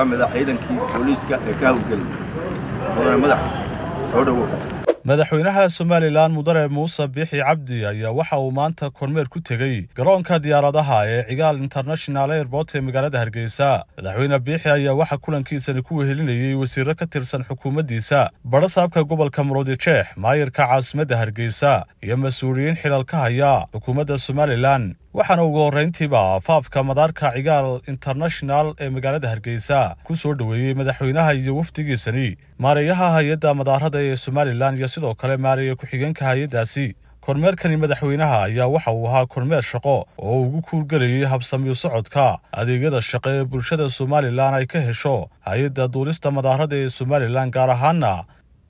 ka mid ah ciidankii booliiska ee ka howlgelay mudane madax soo dhowow madaxweynaha somalilan mudane muuse biixi cabdi ayaa waxa uu maanta kormeer ku tegey garoonka diyaaradaha ee cigaal international airbort ee magaalada hargeysa madaxweyne biixi ayaa waxa kulankiisani ku wehelinayey wasiiro ka tirsan xukuumaddiisa barasaabka gobolka murudijeex maayirka caasimadda hargeysa iyo mas-uuliyiin xilal ka haya xukuumadda somalilan waxaana ugu horrayntiiba faafka madaarka cigaal international ee magaalada hargeysa ku soo dhoweeyey madaxweynaha iyo wafdigiisani maareeyaha hay-adda madaarada ee somalilan iyo sidoo kale maareeye ku-xigeenka hay-addaasi kormeerkani madaxweynaha ayaa waxa uu ahaa kormeer shaqo oo ugu kuurgelayay habsamiyo socodka adeegyada shaqo ee bulshada somalilan ay ka hesho hay-adda duulista madaarada ee somalilan gaar ahaanna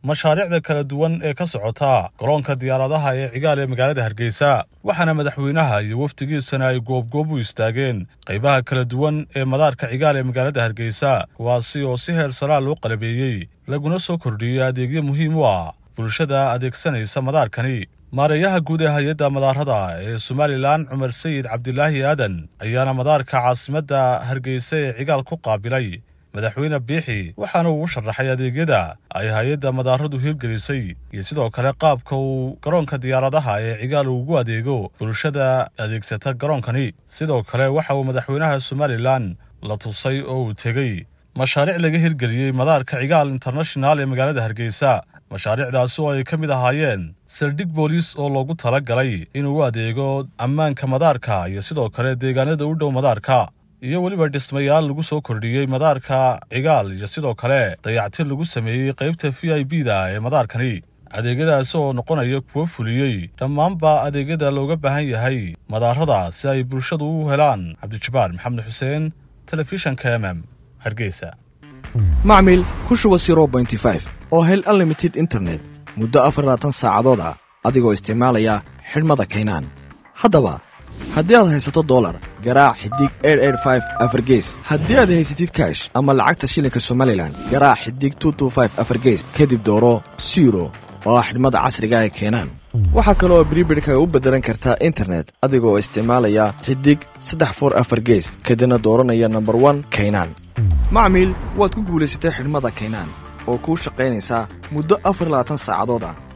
mashaariicda kala duwan ee ka socota garoonka diyaaradaha ee cigaal ee magaalada hargeysa waxaana madaxweynaha iyo wafdigiisana ay goobgoob u istaageen qaybaha kala duwan ee madaarka cigaal ee magaalada hargeysa kuwaasi oo si heer salaa loo qalabeeyey laguna soo kordhiyey adeegyo muhiim u ah bulshada adeegsanaysa madaarkani maareeyaha guud ee hay-adda madaarada ee somalilan cumar sayid cabdilaahi aadan ayaana madaarka caasimadda hargeysa ee cigaal ku qaabilay madaxweyne biixi waxaana uu u sharaxay adeegyada ay hay-adda madaaradu hirgelisay iyo sidoo kale qaabka uu garoonka diyaaradaha ee cigaal ugu adeego bulshada adeegsata garoonkani sidoo kale waxa uu madaxweynaha somalilan la tusay oo uu tegey mashaariic laga hirgeliyey madaarka cigaal internashonal ee magaalada hargeysa mashaariicdaasi oo ay ka mid ahaayeen saldhig booliis oo loogu tala galay inuu u adeego ammaanka madaarka iyo sidoo kale deegaanada u dhow madaarka iyo weliba dhismayaal lagu soo kordhiyey madaarka cigaal iyo sidoo kale dayactir lagu sameeyey qaybta v i b da ee madaarkani adeegyadaasi oo noqonaya kuwo fuliyey dhammaanbaa adeegyada looga baahan yahay madaarada si ay bulshadu u helaan cabdijabaar maxamed xuseen telefishanka mm hargeysa macmil ku shuba oo hel unlimited internet muddo afar labaatan saacadood ah adigoo isticmaalaya xidhmada kaynaan haddaba haddii aad haysato dolar garaac xidig afargees haddii aad haysatid kash ama lacagta shilinka somalilan garaac xidig afargees kadib dooro siro oo ah xidhmada casriga ay keenaan waxaa kale oo bribidhkaga u beddelan kartaa internet adigoo isticmaalaya xidig saddex for afar gees kadibna dooranaya nambar wan kaynaan macmiil waad ku guulaysatay xidhmada kaynaan oo kuu shaqaynaysaa muddo afar labaatan saacadood ah